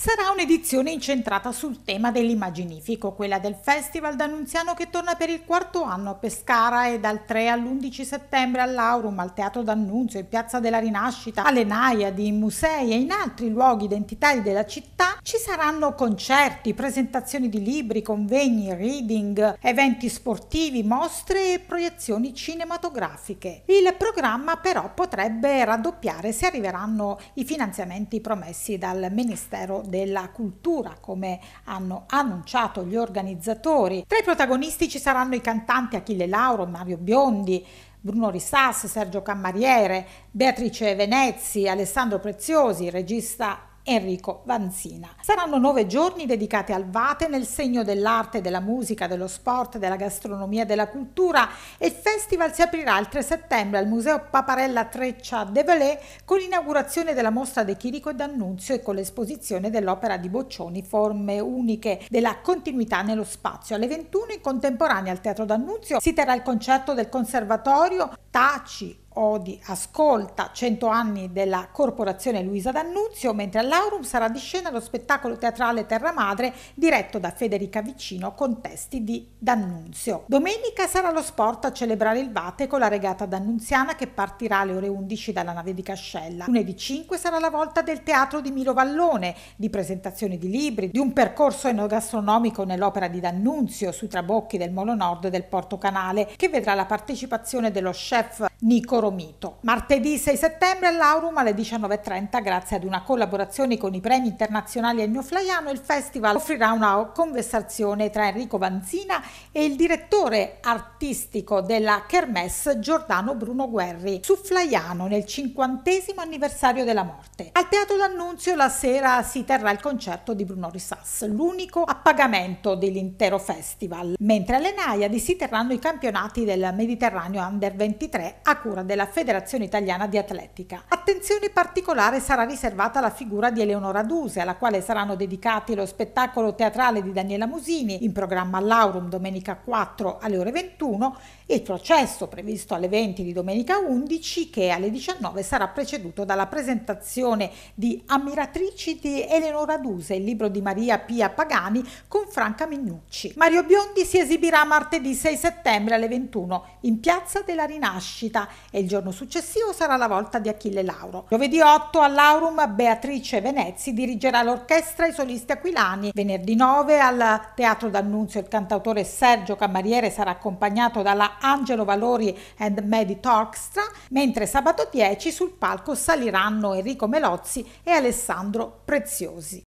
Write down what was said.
Sarà un'edizione incentrata sul tema dell'immaginifico, quella del Festival d'Annunziano che torna per il quarto anno a Pescara e dal 3 all'11 settembre all'Aurum, al Teatro d'Annunzio, in Piazza della Rinascita, alle Naiadi, in musei e in altri luoghi identitari della città ci saranno concerti, presentazioni di libri, convegni, reading, eventi sportivi, mostre e proiezioni cinematografiche. Il programma però potrebbe raddoppiare se arriveranno i finanziamenti promessi dal Ministero della cultura, come hanno annunciato gli organizzatori. Tra i protagonisti ci saranno i cantanti Achille Lauro, Mario Biondi, Bruno Rissas, Sergio Cammariere, Beatrice Venezzi, Alessandro Preziosi, regista Enrico Vanzina. Saranno nove giorni dedicati al Vate nel segno dell'arte, della musica, dello sport, della gastronomia, della cultura e il festival si aprirà il 3 settembre al Museo Paparella Treccia de Velay con l'inaugurazione della mostra De Chirico e D'Annunzio e con l'esposizione dell'opera di Boccioni Forme uniche della continuità nello spazio. Alle 21 in contemporanea al Teatro D'Annunzio si terrà il concerto del Conservatorio Taci Odi Ascolta, 100 anni della Corporazione Luisa D'Annunzio, mentre all'Aurum sarà di scena lo spettacolo teatrale Terra Madre diretto da Federica Vicino con testi di D'Annunzio. Domenica sarà lo sport a celebrare il Vate con la regata d'Annunziana che partirà alle ore 11 dalla nave di Cascella. Lunedì 5 sarà la volta del teatro di Milo Vallone, di presentazione di libri, di un percorso enogastronomico nell'opera di D'Annunzio sui trabocchi del Molo Nord del Porto Canale, che vedrà la partecipazione dello chef Nico Romito. Martedì 6 settembre all'Aurum alle 19.30, grazie ad una collaborazione con i premi internazionali Ennio Flaiano, il festival offrirà una conversazione tra Enrico Vanzina e il direttore artistico della Kermesse Giordano Bruno Guerri su Flaiano nel 50 anniversario della morte. Al Teatro d'Annunzio la sera si terrà il concerto di Bruno Rissas, l'unico a pagamento dell'intero festival, mentre alle Naiadi si terranno i campionati del Mediterraneo Under 23 a cura della Federazione Italiana di Atletica. Attenzione particolare sarà riservata alla figura di Eleonora Duse, alla quale saranno dedicati lo spettacolo teatrale di Daniela Musini, in programma Laurum domenica 4 alle ore 21 e il processo previsto alle 20 di domenica 11 che alle 19 sarà preceduto dalla presentazione di Ammiratrici di Eleonora Duse, il libro di Maria Pia Pagani con Franca Mignucci. Mario Biondi si esibirà martedì 6 settembre alle 21 in Piazza della Rinascita partita e il giorno successivo sarà la volta di Achille Lauro. Giovedì 8 all'Aurum Beatrice Venezzi dirigerà l'orchestra e i solisti aquilani. Venerdì 9 al Teatro d'Annunzio il cantautore Sergio Camariere sarà accompagnato dalla Angelo Valori and Medi Orchestra, mentre sabato 10 sul palco saliranno Enrico Melozzi e Alessandro Preziosi.